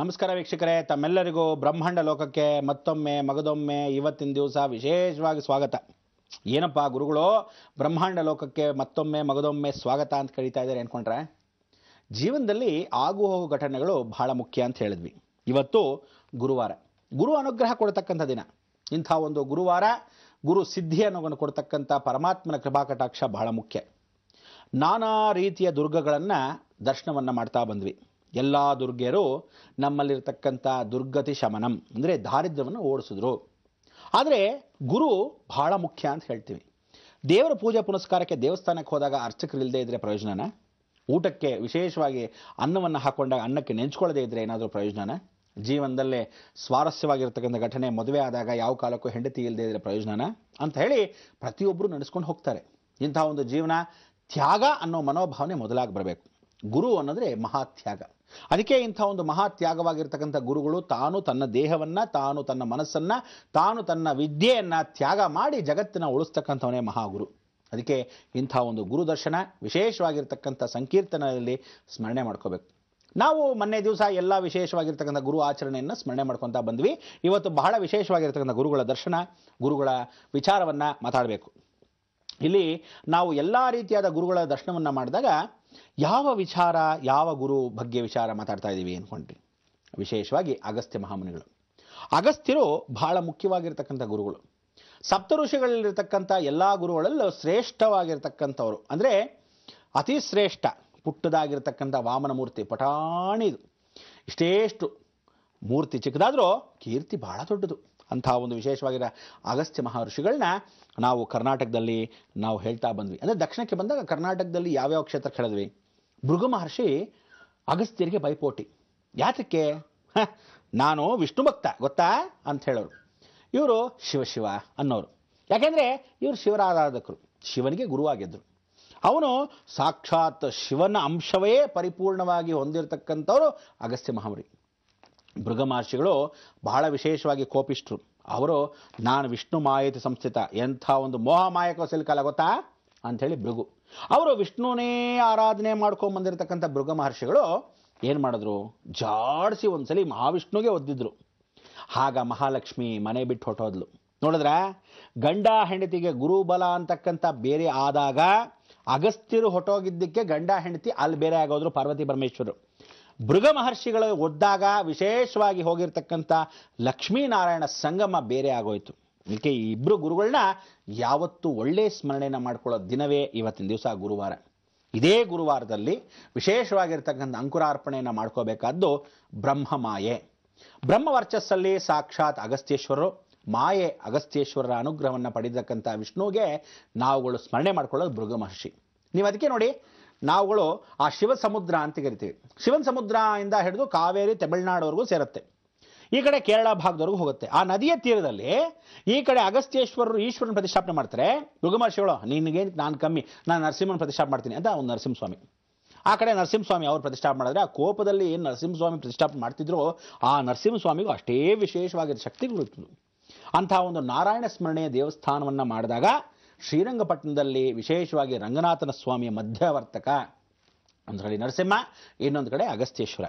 ನಮಸ್ಕಾರ ವೀಕ್ಷಕರೇ ತಮ್ಮೆಲ್ಲರಿಗೂ ಬ್ರಹ್ಮಾಂಡ ಲೋಕಕ್ಕೆ ಮತ್ತೊಮ್ಮೆ ಮಗದೊಮ್ಮೆ ಇವತ್ತಿನ ದಿವಸ ವಿಶೇಷವಾಗಿ ಸ್ವಾಗತ ಏನಪ್ಪ ಗುರುಗಳು ಬ್ರಹ್ಮಾಂಡ ಲೋಕಕ್ಕೆ ಮತ್ತೊಮ್ಮೆ ಮಗದೊಮ್ಮೆ ಸ್ವಾಗತ ಅಂತ ಕರೀತಾ ಇದ್ದಾರೆ ಅನ್ಕೊಂಡ್ರೆ ಜೀವನದಲ್ಲಿ ಆಗು ಘಟನೆಗಳು ಬಹಳ ಮುಖ್ಯ ಅಂತ ಹೇಳಿದ್ವಿ ಇವತ್ತು ಗುರುವಾರ ಗುರು ಅನುಗ್ರಹ ಕೊಡ್ತಕ್ಕಂಥ ದಿನ ಇಂಥ ಒಂದು ಗುರುವಾರ ಗುರು ಸಿದ್ಧಿಯನ್ನು ಕೊಡ್ತಕ್ಕಂಥ ಪರಮಾತ್ಮನ ಕಟಾಕ್ಷ ಬಹಳ ಮುಖ್ಯ ನಾನಾ ರೀತಿಯ ದುರ್ಗಗಳನ್ನು ದರ್ಶನವನ್ನು ಮಾಡ್ತಾ ಬಂದ್ವಿ ಎಲ್ಲ ದುರ್ಗೆಯರು ನಮ್ಮಲ್ಲಿರತಕ್ಕಂಥ ದುರ್ಗತಿ ಶಮನಂ ಅಂದರೆ ದಾರಿದ್ರ್ಯವನ್ನು ಓಡಿಸಿದ್ರು ಆದರೆ ಗುರು ಬಹಳ ಮುಖ್ಯ ಅಂತ ಹೇಳ್ತೀವಿ ದೇವರ ಪೂಜೆ ಪುನಸ್ಕಾರಕ್ಕೆ ದೇವಸ್ಥಾನಕ್ಕೆ ಹೋದಾಗ ಅರ್ಚಕರಿಲ್ಲದೆ ಇದ್ದರೆ ಪ್ರಯೋಜನನ ಊಟಕ್ಕೆ ವಿಶೇಷವಾಗಿ ಅನ್ನವನ್ನು ಹಾಕ್ಕೊಂಡಾಗ ಅನ್ನಕ್ಕೆ ನೆಂಚ್ಕೊಳ್ಳದೇ ಇದ್ದರೆ ಏನಾದರೂ ಪ್ರಯೋಜನನ ಜೀವನದಲ್ಲೇ ಸ್ವಾರಸ್ಯವಾಗಿರ್ತಕ್ಕಂಥ ಘಟನೆ ಮದುವೆ ಆದಾಗ ಯಾವ ಕಾಲಕ್ಕೂ ಹೆಂಡತಿ ಇಲ್ಲದೆ ಇದ್ದರೆ ಪ್ರಯೋಜನನ ಅಂತ ಹೇಳಿ ಪ್ರತಿಯೊಬ್ಬರು ನಡೆಸ್ಕೊಂಡು ಹೋಗ್ತಾರೆ ಇಂಥ ಒಂದು ಜೀವನ ತ್ಯಾಗ ಅನ್ನೋ ಮನೋಭಾವನೆ ಮೊದಲಾಗಿ ಬರಬೇಕು ಗುರು ಅನ್ನೋದ್ರೆ ಮಹಾತ್ಯಾಗ ಅದಕ್ಕೆ ಇಂಥ ಒಂದು ಮಹಾತ್ಯಾಗವಾಗಿರ್ತಕ್ಕಂಥ ಗುರುಗಳು ತಾನು ತನ್ನ ದೇಹವನ್ನು ತಾನು ತನ್ನ ಮನಸ್ಸನ್ನು ತಾನು ತನ್ನ ವಿದ್ಯೆಯನ್ನು ತ್ಯಾಗ ಮಾಡಿ ಜಗತ್ತಿನ ಉಳಿಸ್ತಕ್ಕಂಥವನೇ ಮಹಾಗುರು ಅದಕ್ಕೆ ಇಂಥ ಒಂದು ಗುರುದರ್ಶನ ವಿಶೇಷವಾಗಿರ್ತಕ್ಕಂಥ ಸಂಕೀರ್ತನದಲ್ಲಿ ಸ್ಮರಣೆ ಮಾಡ್ಕೋಬೇಕು ನಾವು ಮೊನ್ನೆ ದಿವಸ ಎಲ್ಲ ವಿಶೇಷವಾಗಿರ್ತಕ್ಕಂಥ ಗುರು ಆಚರಣೆಯನ್ನು ಸ್ಮರಣೆ ಮಾಡ್ಕೊತಾ ಬಂದ್ವಿ ಇವತ್ತು ಬಹಳ ವಿಶೇಷವಾಗಿರ್ತಕ್ಕಂಥ ಗುರುಗಳ ದರ್ಶನ ಗುರುಗಳ ವಿಚಾರವನ್ನು ಮಾತಾಡಬೇಕು ಇಲ್ಲಿ ನಾವು ಎಲ್ಲ ರೀತಿಯಾದ ಗುರುಗಳ ದರ್ಶನವನ್ನು ಮಾಡಿದಾಗ ಯಾವ ವಿಚಾರ ಯಾವ ಗುರು ಬಗ್ಗೆ ವಿಚಾರ ಮಾತಾಡ್ತಾ ಇದ್ದೀವಿ ಅಂದ್ಕೊಂಡ್ರಿ ವಿಶೇಷವಾಗಿ ಅಗಸ್ತ್ಯ ಮಹಾಮುನಿಗಳು ಅಗಸ್ತ್ಯರು ಬಹಳ ಮುಖ್ಯವಾಗಿರ್ತಕ್ಕಂಥ ಗುರುಗಳು ಸಪ್ತ ಋಷಿಗಳಲ್ಲಿರ್ತಕ್ಕಂಥ ಎಲ್ಲ ಗುರುಗಳಲ್ಲೂ ಶ್ರೇಷ್ಠವಾಗಿರ್ತಕ್ಕಂಥವರು ಅಂದರೆ ಅತಿ ಶ್ರೇಷ್ಠ ಪುಟ್ಟದಾಗಿರ್ತಕ್ಕಂಥ ವಾಮನ ಮೂರ್ತಿ ಪಟಾಣಿದು ಇಷ್ಟೇಷ್ಟು ಮೂರ್ತಿ ಚಿಕ್ಕದಾದರೂ ಕೀರ್ತಿ ಬಹಳ ದೊಡ್ಡದು ಅಂಥ ಒಂದು ವಿಶೇಷವಾಗಿರೋ ಅಗಸ್ತ್ಯ ಮಹರ್ಷಿಗಳನ್ನ ನಾವು ಕರ್ನಾಟಕದಲ್ಲಿ ನಾವು ಹೇಳ್ತಾ ಬಂದ್ವಿ ಅಂದರೆ ದಕ್ಷಿಣಕ್ಕೆ ಬಂದಾಗ ಕರ್ನಾಟಕದಲ್ಲಿ ಯಾವ್ಯಾವ ಕ್ಷೇತ್ರ ಕೇಳಿದ್ವಿ ಭೃಗು ಮಹರ್ಷಿ ಅಗಸ್ತ್ಯರಿಗೆ ಬೈಪೋಟಿ ಯಾತಕ್ಕೆ ನಾನು ವಿಷ್ಣು ಭಕ್ತ ಗೊತ್ತಾ ಅಂತ ಹೇಳೋರು ಇವರು ಶಿವಶಿವ ಅನ್ನೋರು ಯಾಕೆಂದರೆ ಇವರು ಶಿವರಾರಾಧಕರು ಶಿವನಿಗೆ ಗುರುವಾಗಿದ್ದರು ಅವನು ಸಾಕ್ಷಾತ್ ಶಿವನ ಅಂಶವೇ ಪರಿಪೂರ್ಣವಾಗಿ ಹೊಂದಿರತಕ್ಕಂಥವರು ಅಗಸ್ತ್ಯ ಮಹಾಮರಿ ಭೃಗ ಮಹರ್ಷಿಗಳು ಬಹಳ ವಿಶೇಷವಾಗಿ ಕೋಪಿಷ್ಟ್ರು ಅವರು ನಾನು ವಿಷ್ಣು ಮಾಹಿತಿ ಸಂಸ್ಥಿತ ಎಂಥ ಒಂದು ಮೋಹ ಮಾಯಕ ಸಿಲ್ಕಲ್ಲ ಗೊತ್ತಾ ಅಂಥೇಳಿ ಭೃಗು ಅವರು ವಿಷ್ಣುನೇ ಆರಾಧನೆ ಮಾಡ್ಕೊಂಬಂದಿರತಕ್ಕಂಥ ಭೃಗ ಮಹರ್ಷಿಗಳು ಏನು ಮಾಡಿದ್ರು ಜಾಡಿಸಿ ಒಂದ್ಸಲಿ ಮಹಾವಿಷ್ಣುಗೆ ಒದ್ದಿದ್ರು ಆಗ ಮಹಾಲಕ್ಷ್ಮಿ ಮನೆ ಬಿಟ್ಟು ಹೊಟ್ಟೋದ್ಲು ನೋಡಿದ್ರೆ ಗಂಡ ಹೆಂಡತಿಗೆ ಗುರುಬಲ ಅಂತಕ್ಕಂಥ ಬೇರೆ ಆದಾಗ ಅಗಸ್ತ್ಯರು ಹೊಟ್ಟೋಗಿದ್ದಕ್ಕೆ ಗಂಡ ಹೆಂಡತಿ ಅಲ್ಲಿ ಬೇರೆ ಆಗೋದ್ರು ಪಾರ್ವತಿ ಪರಮೇಶ್ವರು ಭೃಗ ಮಹರ್ಷಿಗಳು ಒದ್ದಾಗ ವಿಶೇಷವಾಗಿ ಹೋಗಿರ್ತಕ್ಕಂಥ ಲಕ್ಷ್ಮೀನಾರಾಯಣ ಸಂಗಮ ಬೇರೆ ಆಗೋಯ್ತು ಇದಕ್ಕೆ ಈ ಇಬ್ಬರು ಗುರುಗಳನ್ನ ಯಾವತ್ತೂ ಒಳ್ಳೆ ಸ್ಮರಣೆನ ಮಾಡ್ಕೊಳ್ಳೋ ದಿನವೇ ಇವತ್ತಿನ ದಿವಸ ಗುರುವಾರ ಇದೇ ಗುರುವಾರದಲ್ಲಿ ವಿಶೇಷವಾಗಿರ್ತಕ್ಕಂಥ ಅಂಕುರಾರ್ಪಣೆಯನ್ನು ಮಾಡ್ಕೋಬೇಕಾದ್ದು ಬ್ರಹ್ಮ ಬ್ರಹ್ಮವರ್ಚಸ್ಸಲ್ಲಿ ಸಾಕ್ಷಾತ್ ಅಗಸ್ತ್ಯೇಶ್ವರರು ಮಾಯೆ ಅಗಸ್ತ್ಯೇಶ್ವರರ ಅನುಗ್ರಹವನ್ನು ಪಡೆದಕ್ಕಂಥ ವಿಷ್ಣುವಿಗೆ ನಾವುಗಳು ಸ್ಮರಣೆ ಮಾಡ್ಕೊಳ್ಳೋದು ಮಹರ್ಷಿ ನೀವು ಅದಕ್ಕೆ ನೋಡಿ ನಾವುಗಳು ಆ ಶಿವ ಸಮುದ್ರ ಅಂತ ಕರಿತೀವಿ ಶಿವನ ಸಮುದ್ರ ಇಂದ ಹಿಡಿದು ಕಾವೇರಿ ತಮಿಳ್ನಾಡುವರೆಗೂ ಸೇರುತ್ತೆ ಈ ಕಡೆ ಕೇರಳ ಭಾಗದವರೆಗೂ ಹೋಗುತ್ತೆ ಆ ನದಿಯ ತೀರದಲ್ಲಿ ಈ ಕಡೆ ಅಗಸ್ತ್ಯೇಶ್ವರರು ಈಶ್ವರನ ಪ್ರತಿಷ್ಠಾಪನೆ ಮಾಡ್ತಾರೆ ದುರ್ಗಮ ನಿನಗೆ ನಾನು ಕಮ್ಮಿ ನಾನು ನರಸಿಂಹನ ಪ್ರತಿಷ್ಠಾಪ ಮಾಡ್ತೀನಿ ಅಂತ ಅವ್ನು ನರಸಿಂಹಸ್ವಾಮಿ ಆ ಕಡೆ ನರಸಿಂಹಸ್ವಾಮಿ ಅವರು ಪ್ರತಿಷ್ಠಾಪ ಮಾಡಿದ್ರೆ ಆ ಕೋಪದಲ್ಲಿ ಏನು ನರಸಿಂಹಸ್ವಾಮಿ ಪ್ರತಿಷ್ಠಾಪನೆ ಮಾಡ್ತಿದ್ರು ಆ ನರಸಿಂಹಸ್ವಾಮಿಗೂ ಅಷ್ಟೇ ವಿಶೇಷವಾಗಿರೋ ಶಕ್ತಿ ಅಂತಹ ಒಂದು ನಾರಾಯಣ ಸ್ಮರಣೆಯ ದೇವಸ್ಥಾನವನ್ನು ಮಾಡಿದಾಗ ಶ್ರೀರಂಗಪಟ್ಟಣದಲ್ಲಿ ವಿಶೇಷವಾಗಿ ರಂಗನಾಥನ ಸ್ವಾಮಿಯ ಮಧ್ಯವರ್ತಕ ಒಂದು ಕಡೆ ನರಸಿಂಹ ಇನ್ನೊಂದು ಕಡೆ ಅಗಸ್ತ್ಯೇಶ್ವರ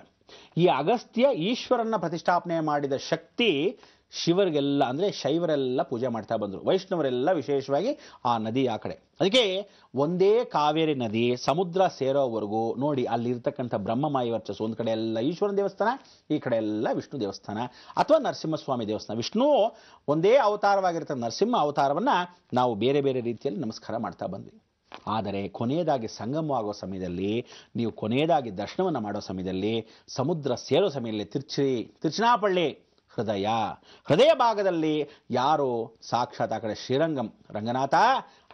ಈ ಅಗಸ್ತ್ಯ ಈಶ್ವರನ ಪ್ರತಿಷ್ಠಾಪನೆ ಮಾಡಿದ ಶಕ್ತಿ ಶಿವರಿಗೆಲ್ಲ ಅಂದರೆ ಶೈವರೆಲ್ಲ ಪೂಜೆ ಮಾಡ್ತಾ ಬಂದರು ವೈಷ್ಣವರೆಲ್ಲ ವಿಶೇಷವಾಗಿ ಆ ನದಿ ಆ ಕಡೆ ಅದಕ್ಕೆ ಒಂದೇ ಕಾವೇರಿ ನದಿ ಸಮುದ್ರ ಸೇರೋವರೆಗೂ ನೋಡಿ ಅಲ್ಲಿರ್ತಕ್ಕಂಥ ಬ್ರಹ್ಮಮಾಯಿ ವರ್ಚಸ್ಸು ಒಂದು ಕಡೆ ಎಲ್ಲ ಈಶ್ವರನ ದೇವಸ್ಥಾನ ಈ ಕಡೆ ಎಲ್ಲ ವಿಷ್ಣು ದೇವಸ್ಥಾನ ಅಥವಾ ನರಸಿಂಹಸ್ವಾಮಿ ದೇವಸ್ಥಾನ ವಿಷ್ಣು ಒಂದೇ ಅವತಾರವಾಗಿರ್ತಕ್ಕ ನರಸಿಂಹ ಅವತಾರವನ್ನು ನಾವು ಬೇರೆ ಬೇರೆ ರೀತಿಯಲ್ಲಿ ನಮಸ್ಕಾರ ಮಾಡ್ತಾ ಬಂದ್ವಿ ಆದರೆ ಕೊನೆಯದಾಗಿ ಸಂಗಮವಾಗುವ ಸಮಯದಲ್ಲಿ ನೀವು ಕೊನೆಯದಾಗಿ ದರ್ಶನವನ್ನು ಮಾಡೋ ಸಮಯದಲ್ಲಿ ಸಮುದ್ರ ಸೇರೋ ಸಮಯದಲ್ಲಿ ತಿರ್ಚಿ ತಿರ್ಚನಾಪಳ್ಳಿ ಹೃದಯ ಹೃದಯ ಭಾಗದಲ್ಲಿ ಯಾರು ಸಾಕ್ಷಾತ್ ಆ ಕಡೆ ಶ್ರೀರಂಗಂ ರಂಗನಾಥ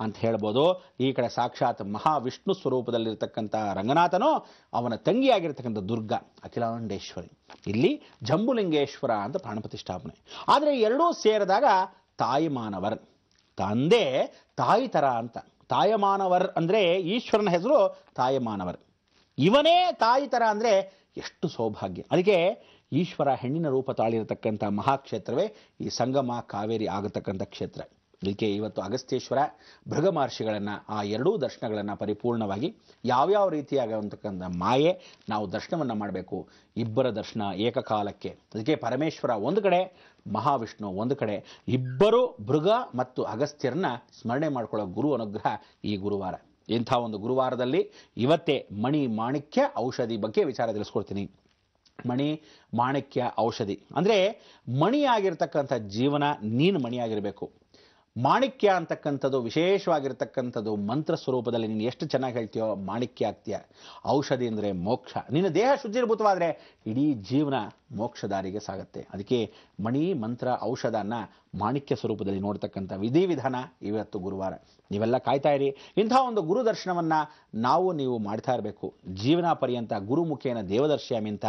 ಅಂತ ಹೇಳ್ಬೋದು ಈ ಕಡೆ ಸಾಕ್ಷಾತ್ ಮಹಾವಿಷ್ಣು ಸ್ವರೂಪದಲ್ಲಿರ್ತಕ್ಕಂಥ ರಂಗನಾಥನು ಅವನ ತಂಗಿಯಾಗಿರ್ತಕ್ಕಂಥ ದುರ್ಗ ಅಖಿಲಾಂಡೇಶ್ವರಿ ಇಲ್ಲಿ ಜಂಬುಲಿಂಗೇಶ್ವರ ಅಂತ ಪ್ರಾಣಪ್ರತಿಷ್ಠಾಪನೆ ಆದರೆ ಎರಡೂ ಸೇರಿದಾಗ ತಾಯಿಮಾನವರ್ ತಂದೆ ತಾಯಿ ಥರ ಅಂತ ತಾಯಮಾನವರ್ ಅಂದರೆ ಈಶ್ವರನ ಹೆಸರು ತಾಯಮಾನವರ್ ಇವನೇ ತಾಯಿ ಥರ ಅಂದರೆ ಎಷ್ಟು ಸೌಭಾಗ್ಯ ಅದಕ್ಕೆ ಈಶ್ವರ ಹೆಣ್ಣಿನ ರೂಪ ತಾಳಿರತಕ್ಕಂಥ ಮಹಾಕ್ಷೇತ್ರವೇ ಈ ಸಂಗಮ ಕಾವೇರಿ ಆಗತಕ್ಕಂಥ ಕ್ಷೇತ್ರ ಇದಕ್ಕೆ ಇವತ್ತು ಅಗಸ್ತ್ಯೇಶ್ವರ ಭೃಗಮಹರ್ಷಿಗಳನ್ನು ಆ ಎರಡೂ ದರ್ಶನಗಳನ್ನು ಪರಿಪೂರ್ಣವಾಗಿ ಯಾವ್ಯಾವ ರೀತಿಯಾಗಿರತಕ್ಕಂಥ ಮಾಯೆ ನಾವು ದರ್ಶನವನ್ನು ಮಾಡಬೇಕು ಇಬ್ಬರ ದರ್ಶನ ಏಕಕಾಲಕ್ಕೆ ಅದಕ್ಕೆ ಪರಮೇಶ್ವರ ಒಂದು ಕಡೆ ಮಹಾವಿಷ್ಣು ಒಂದು ಕಡೆ ಇಬ್ಬರು ಭೃಗ ಮತ್ತು ಅಗಸ್ತ್ಯರನ್ನ ಸ್ಮರಣೆ ಮಾಡಿಕೊಳ್ಳೋ ಗುರು ಅನುಗ್ರಹ ಈ ಗುರುವಾರ ಇಂಥ ಒಂದು ಗುರುವಾರದಲ್ಲಿ ಇವತ್ತೇ ಮಣಿ ಮಾಣಿಕ್ಯ ಔಷಧಿ ಬಗ್ಗೆ ವಿಚಾರ ತಿಳಿಸ್ಕೊಡ್ತೀನಿ ಮಣಿ ಮಾಣಿಕ್ಯ ಔಷಧಿ ಅಂದರೆ ಮಣಿಯಾಗಿರ್ತಕ್ಕಂಥ ಜೀವನ ನೀನು ಮಣಿಯಾಗಿರಬೇಕು ಮಾಣಿಕ್ಯ ಅಂತಕ್ಕಂಥದ್ದು ವಿಶೇಷವಾಗಿರ್ತಕ್ಕಂಥದ್ದು ಮಂತ್ರ ಸ್ವರೂಪದಲ್ಲಿ ನೀನು ಎಷ್ಟು ಚೆನ್ನಾಗಿ ಹೇಳ್ತೀಯೋ ಮಾಣಿಕ್ಯ ಆಗ್ತೀಯ ಔಷಧಿ ಅಂದರೆ ಮೋಕ್ಷ ನಿನ್ನ ದೇಹ ಶುದ್ಧಿರ್ಭೂತವಾದರೆ ಇಡೀ ಜೀವನ ಮೋಕ್ಷದಾರಿಗೆ ಸಾಗುತ್ತೆ ಅದಕ್ಕೆ ಮಣಿ ಮಂತ್ರ ಔಷಧನ ಮಾಣಿಕ್ಯ ಸ್ವರೂಪದಲ್ಲಿ ನೋಡ್ತಕ್ಕಂಥ ವಿಧಿವಿಧಾನ ಇವತ್ತು ಗುರುವಾರ ನೀವೆಲ್ಲ ಕಾಯ್ತಾ ಇರಿ ಇಂಥ ಒಂದು ಗುರು ನಾವು ನೀವು ಮಾಡ್ತಾ ಇರಬೇಕು ಜೀವನ ಪರ್ಯಂತ ಗುರುಮುಖೇನ ದೇವದರ್ಶಿಯ ಮಿಂತ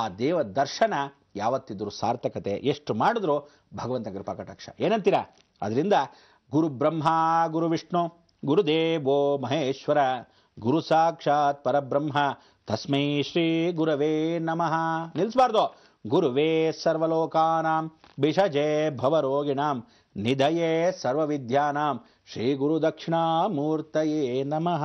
ಆ ದೇವ ದರ್ಶನ ಯಾವತ್ತಿದ್ದರೂ ಸಾರ್ಥಕತೆ ಎಷ್ಟು ಮಾಡಿದ್ರು ಭಗವಂತ ಕೃಪಾ ಕಟಾಕ್ಷ ಏನಂತೀರಾ ಅದರಿಂದ ಗುರು ಬ್ರಹ್ಮ ಗುರು ವಿಷ್ಣು ಗುರುದೇವೋ ಮಹೇಶ್ವರ ಗುರು ಸಾಕ್ಷಾತ್ ಪರಬ್ರಹ್ಮ ತಸ್ಮೈ ಶ್ರೀ ಗುರವೇ ನಮಃ ನಿಲ್ಲಿಸಬಾರ್ದು ಗುರುವೇ ಸರ್ವಲೋಕಾನಾಂ ಬಿಷಜೆ ಭವರೋಗಿಣಾಂ ನಿಧಯೇ ಸರ್ವವಿದ್ಯಾನಾಂ ಶ್ರೀ ಗುರುದಕ್ಷಿಣಾಮೂರ್ತಯೇ ನಮಃ